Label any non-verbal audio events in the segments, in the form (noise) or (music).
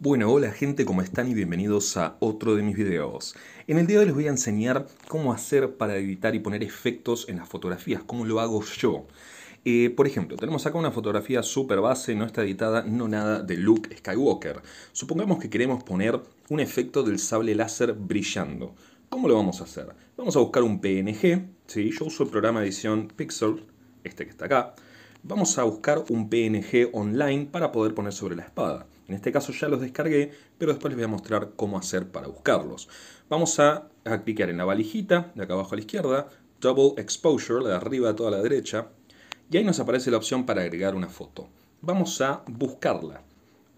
Bueno, hola gente, ¿cómo están? Y bienvenidos a otro de mis videos. En el día de hoy les voy a enseñar cómo hacer para editar y poner efectos en las fotografías, cómo lo hago yo. Eh, por ejemplo, tenemos acá una fotografía super base, no está editada, no nada, de Luke Skywalker. Supongamos que queremos poner un efecto del sable láser brillando. ¿Cómo lo vamos a hacer? Vamos a buscar un PNG, yo uso el programa de edición Pixel, este que está acá vamos a buscar un PNG online para poder poner sobre la espada. En este caso ya los descargué, pero después les voy a mostrar cómo hacer para buscarlos. Vamos a, clicar en la valijita, de acá abajo a la izquierda, Double Exposure, la de arriba a toda la derecha, y ahí nos aparece la opción para agregar una foto. Vamos a buscarla.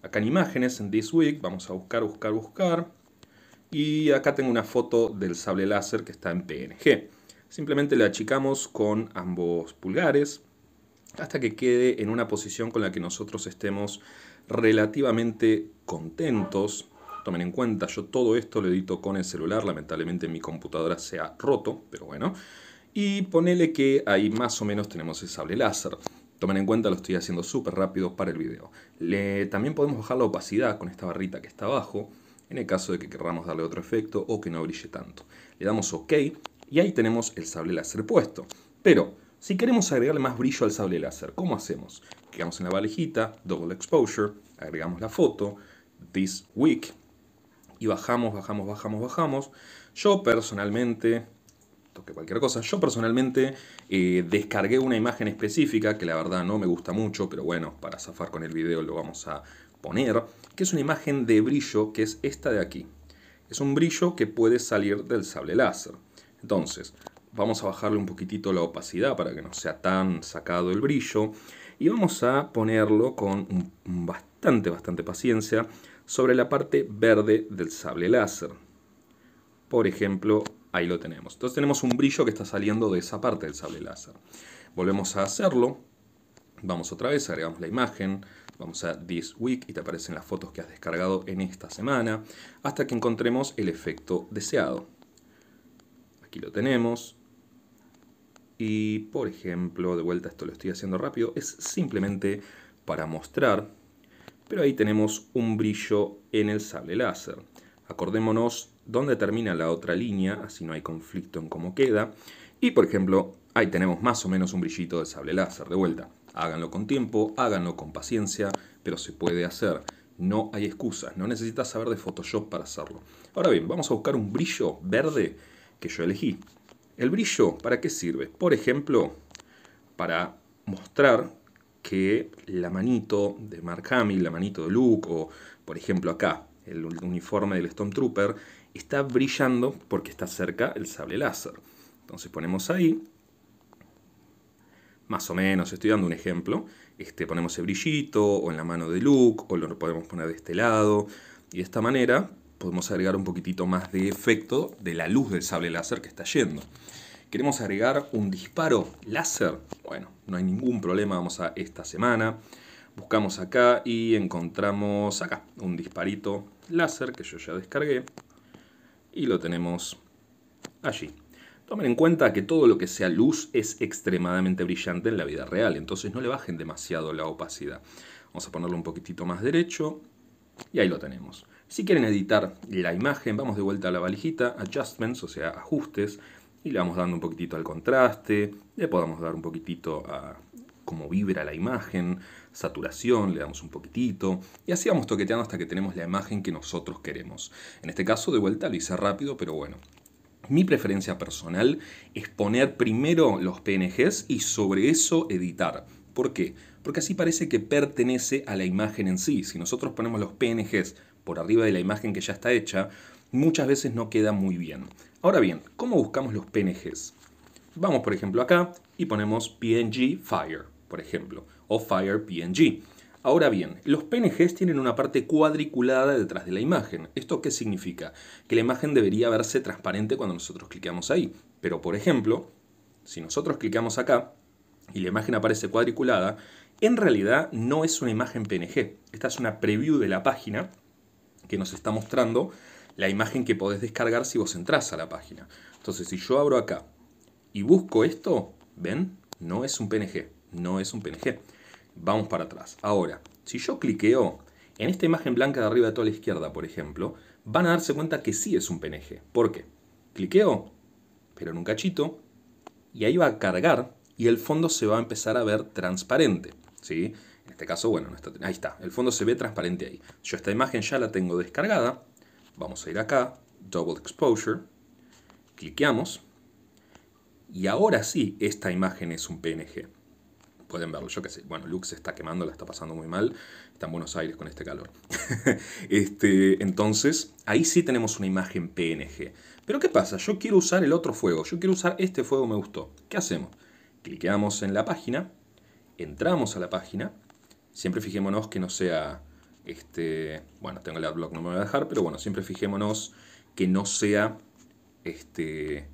Acá en imágenes, en This Week, vamos a buscar, buscar, buscar. Y acá tengo una foto del sable láser que está en PNG. Simplemente la achicamos con ambos pulgares hasta que quede en una posición con la que nosotros estemos relativamente contentos. Tomen en cuenta, yo todo esto lo edito con el celular, lamentablemente mi computadora se ha roto, pero bueno. Y ponele que ahí más o menos tenemos el sable láser. Tomen en cuenta, lo estoy haciendo súper rápido para el video. Le, también podemos bajar la opacidad con esta barrita que está abajo, en el caso de que querramos darle otro efecto o que no brille tanto. Le damos OK y ahí tenemos el sable láser puesto. Pero si queremos agregarle más brillo al sable láser, ¿cómo hacemos? Quedamos en la valijita, Double Exposure, agregamos la foto, This Week, y bajamos, bajamos, bajamos, bajamos. Yo personalmente, toque cualquier cosa, yo personalmente eh, descargué una imagen específica, que la verdad no me gusta mucho, pero bueno, para zafar con el video lo vamos a poner, que es una imagen de brillo, que es esta de aquí. Es un brillo que puede salir del sable láser. Entonces, vamos a bajarle un poquitito la opacidad para que no sea tan sacado el brillo. Y vamos a ponerlo con bastante, bastante paciencia sobre la parte verde del sable láser. Por ejemplo, ahí lo tenemos. Entonces tenemos un brillo que está saliendo de esa parte del sable láser. Volvemos a hacerlo. Vamos otra vez, agregamos la imagen, vamos a This Week y te aparecen las fotos que has descargado en esta semana, hasta que encontremos el efecto deseado. Aquí lo tenemos, y por ejemplo, de vuelta esto lo estoy haciendo rápido, es simplemente para mostrar, pero ahí tenemos un brillo en el sable láser. Acordémonos dónde termina la otra línea, así no hay conflicto en cómo queda. Y por ejemplo, ahí tenemos más o menos un brillito del sable láser, de vuelta. Háganlo con tiempo, háganlo con paciencia, pero se puede hacer. No hay excusas, no necesitas saber de Photoshop para hacerlo. Ahora bien, vamos a buscar un brillo verde que yo elegí. El brillo, ¿para qué sirve? Por ejemplo, para mostrar que la manito de Mark Hamill, la manito de Luke, o por ejemplo acá, el uniforme del Stormtrooper, está brillando porque está cerca el sable láser. Entonces ponemos ahí, más o menos, estoy dando un ejemplo, este, ponemos el brillito, o en la mano de Luke, o lo podemos poner de este lado, y de esta manera podemos agregar un poquitito más de efecto de la luz del sable láser que está yendo. ¿Queremos agregar un disparo láser? Bueno, no hay ningún problema, vamos a esta semana. Buscamos acá y encontramos acá un disparito láser que yo ya descargué y lo tenemos allí. Tomen en cuenta que todo lo que sea luz es extremadamente brillante en la vida real, entonces no le bajen demasiado la opacidad. Vamos a ponerlo un poquitito más derecho y ahí lo tenemos. Si quieren editar la imagen, vamos de vuelta a la valijita, adjustments, o sea, ajustes, y le vamos dando un poquitito al contraste, le podemos dar un poquitito a cómo vibra la imagen, saturación, le damos un poquitito, y así vamos toqueteando hasta que tenemos la imagen que nosotros queremos. En este caso, de vuelta, lo hice rápido, pero bueno. Mi preferencia personal es poner primero los PNGs y sobre eso editar. ¿Por qué? Porque así parece que pertenece a la imagen en sí. Si nosotros ponemos los PNGs por arriba de la imagen que ya está hecha, muchas veces no queda muy bien. Ahora bien, ¿cómo buscamos los PNGs? Vamos por ejemplo acá y ponemos PNG Fire, por ejemplo, o Fire PNG. Ahora bien, los PNGs tienen una parte cuadriculada detrás de la imagen. ¿Esto qué significa? Que la imagen debería verse transparente cuando nosotros clicamos ahí. Pero, por ejemplo, si nosotros clicamos acá y la imagen aparece cuadriculada, en realidad no es una imagen PNG. Esta es una preview de la página que nos está mostrando la imagen que podés descargar si vos entrás a la página. Entonces, si yo abro acá y busco esto, ¿ven? No es un PNG, no es un PNG. Vamos para atrás. Ahora, si yo cliqueo en esta imagen blanca de arriba de toda la izquierda, por ejemplo, van a darse cuenta que sí es un PNG. ¿Por qué? Cliqueo, pero en un cachito, y ahí va a cargar y el fondo se va a empezar a ver transparente. ¿sí? En este caso, bueno, ahí está, el fondo se ve transparente ahí. Yo esta imagen ya la tengo descargada. Vamos a ir acá, Double Exposure, cliqueamos. Y ahora sí, esta imagen es un PNG. Pueden verlo, yo que sé. Bueno, Luke se está quemando, la está pasando muy mal. Está en Buenos Aires con este calor. (laughs) este, entonces, ahí sí tenemos una imagen PNG. Pero ¿qué pasa? Yo quiero usar el otro fuego. Yo quiero usar este fuego me gustó. ¿Qué hacemos? Cliqueamos en la página. Entramos a la página siempre fijémonos que no sea, este, bueno, tengo el adblock, no me voy a dejar, pero bueno, siempre fijémonos que no sea este,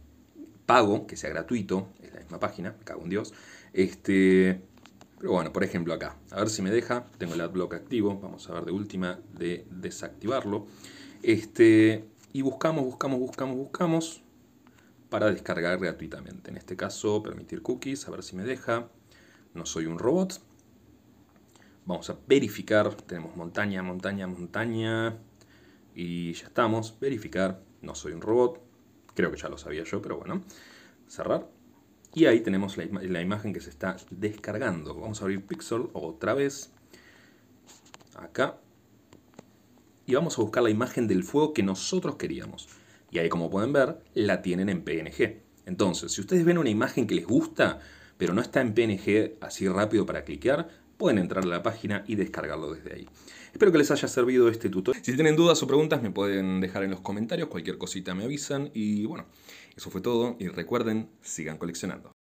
pago, que sea gratuito, es la misma página, me cago en Dios. Este, pero bueno, por ejemplo acá, a ver si me deja, tengo el adblock activo, vamos a ver de última de desactivarlo. Este, y buscamos, buscamos, buscamos, buscamos para descargar gratuitamente. En este caso, permitir cookies, a ver si me deja. No soy un robot, Vamos a verificar. Tenemos montaña, montaña, montaña. Y ya estamos. Verificar. No soy un robot. Creo que ya lo sabía yo, pero bueno. Cerrar. Y ahí tenemos la, imagen que se está descargando. Vamos a abrir Pixel otra vez. Acá. Y vamos a buscar la imagen del fuego que nosotros queríamos. Y ahí, como pueden ver, la tienen en PNG. Entonces, si ustedes ven una imagen que les gusta, pero no está en PNG así rápido para cliquear, pueden entrar a la página y descargarlo desde ahí. Espero que les haya servido este tutorial. Si tienen dudas o preguntas me pueden dejar en los comentarios, cualquier cosita me avisan y bueno, eso fue todo y recuerden, sigan coleccionando.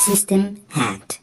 System hmm. hat.